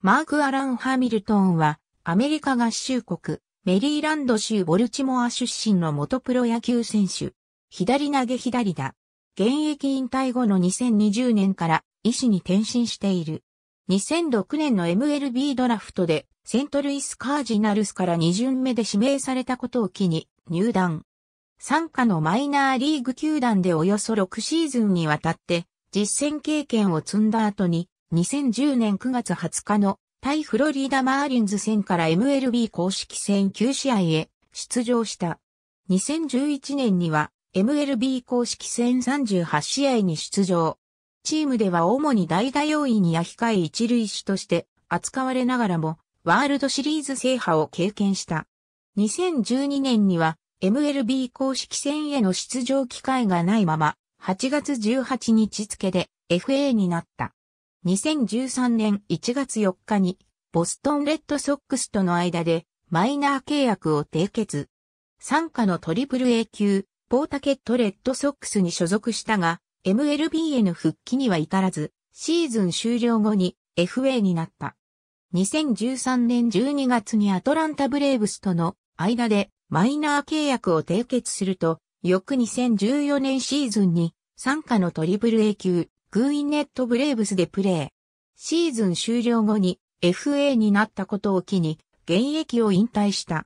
マーク・アラン・ハミルトンは、アメリカ合衆国、メリーランド州ボルチモア出身の元プロ野球選手。左投げ左打。現役引退後の2020年から医師に転身している。2006年の MLB ドラフトでセントルイスカージナルスから2巡目で指名されたことを機に入団。参加のマイナーリーグ球団でおよそ6シーズンにわたって実戦経験を積んだ後に2010年9月20日の対フロリダマーリンズ戦から MLB 公式戦9試合へ出場した。2011年には MLB 公式戦38試合に出場。チームでは主に代打要員や控え一塁手として扱われながらもワールドシリーズ制覇を経験した。2012年には MLB 公式戦への出場機会がないまま8月18日付で FA になった。2013年1月4日にボストンレッドソックスとの間でマイナー契約を締結。参加のトリプル A 級、ポータケットレッドソックスに所属したが、MLB への復帰には至らず、シーズン終了後に FA になった。2013年12月にアトランタブレーブスとの間でマイナー契約を締結すると、翌2014年シーズンに参加のトリプル A 級グーインネットブレーブスでプレー。シーズン終了後に FA になったことを機に現役を引退した。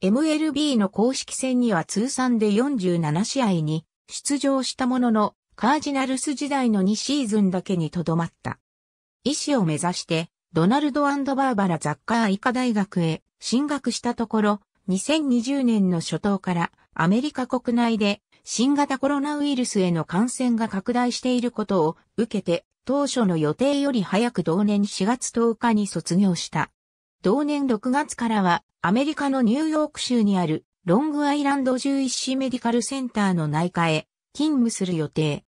MLB の公式戦には通算で47試合に出場したものの、カージナルス時代の2シーズンだけにとどまった。医師を目指して、ドナルドバーバラ・ザッカー医科大学へ進学したところ、2020年の初頭からアメリカ国内で新型コロナウイルスへの感染が拡大していることを受けて、当初の予定より早く同年4月10日に卒業した。同年6月からは、アメリカのニューヨーク州にあるロングアイランド獣医師メディカルセンターの内科へ勤務する予定。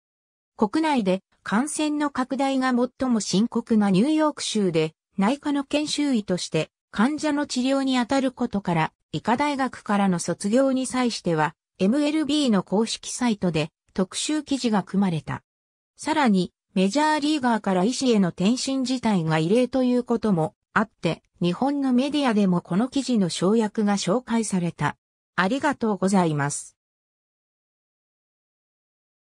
国内で感染の拡大が最も深刻なニューヨーク州で内科の研修医として患者の治療に当たることから、医科大学からの卒業に際しては、MLB の公式サイトで特集記事が組まれた。さらに、メジャーリーガーから医師への転身自体が異例ということもあって、日本のメディアでもこの記事の省略が紹介された。ありがとうございます。